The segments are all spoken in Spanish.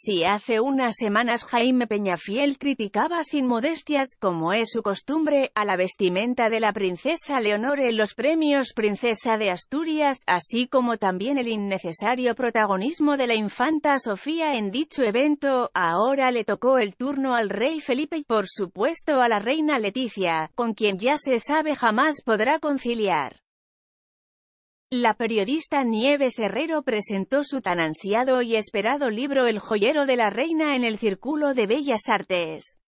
Si hace unas semanas Jaime Peñafiel criticaba sin modestias, como es su costumbre, a la vestimenta de la princesa Leonor en los premios Princesa de Asturias, así como también el innecesario protagonismo de la infanta Sofía en dicho evento, ahora le tocó el turno al rey Felipe y por supuesto a la reina Leticia, con quien ya se sabe jamás podrá conciliar. La periodista Nieves Herrero presentó su tan ansiado y esperado libro El joyero de la reina en el Círculo de Bellas Artes.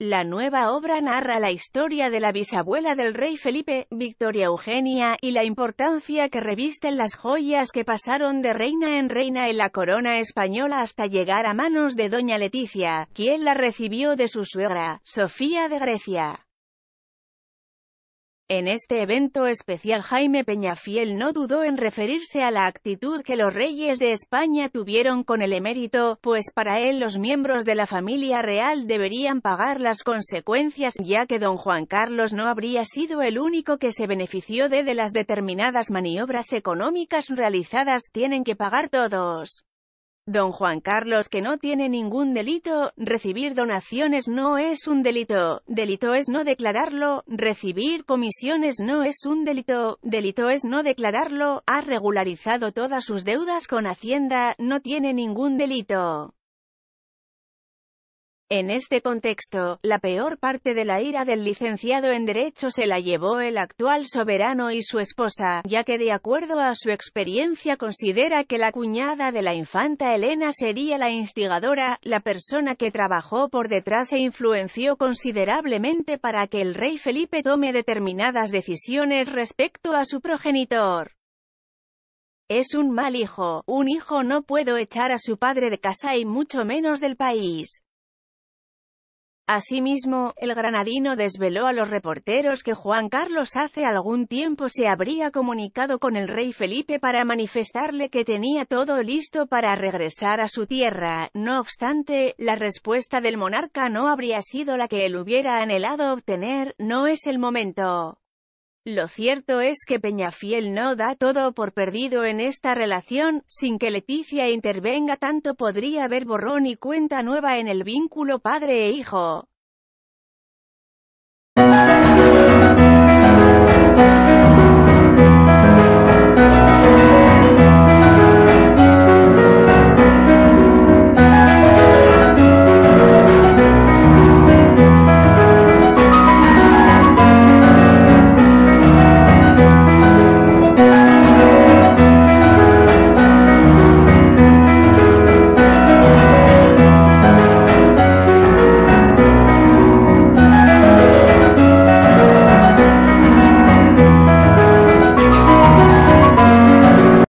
La nueva obra narra la historia de la bisabuela del rey Felipe, Victoria Eugenia, y la importancia que revisten las joyas que pasaron de reina en reina en la corona española hasta llegar a manos de doña Leticia, quien la recibió de su suegra, Sofía de Grecia. En este evento especial Jaime Peñafiel no dudó en referirse a la actitud que los reyes de España tuvieron con el emérito, pues para él los miembros de la familia real deberían pagar las consecuencias, ya que don Juan Carlos no habría sido el único que se benefició de, de las determinadas maniobras económicas realizadas, tienen que pagar todos. Don Juan Carlos que no tiene ningún delito, recibir donaciones no es un delito, delito es no declararlo, recibir comisiones no es un delito, delito es no declararlo, ha regularizado todas sus deudas con Hacienda, no tiene ningún delito. En este contexto, la peor parte de la ira del licenciado en Derecho se la llevó el actual soberano y su esposa, ya que de acuerdo a su experiencia considera que la cuñada de la infanta Elena sería la instigadora, la persona que trabajó por detrás e influenció considerablemente para que el rey Felipe tome determinadas decisiones respecto a su progenitor. Es un mal hijo, un hijo no puedo echar a su padre de casa y mucho menos del país. Asimismo, el granadino desveló a los reporteros que Juan Carlos hace algún tiempo se habría comunicado con el rey Felipe para manifestarle que tenía todo listo para regresar a su tierra, no obstante, la respuesta del monarca no habría sido la que él hubiera anhelado obtener, no es el momento. Lo cierto es que Peñafiel no da todo por perdido en esta relación, sin que Leticia intervenga tanto podría haber borrón y cuenta nueva en el vínculo padre e hijo.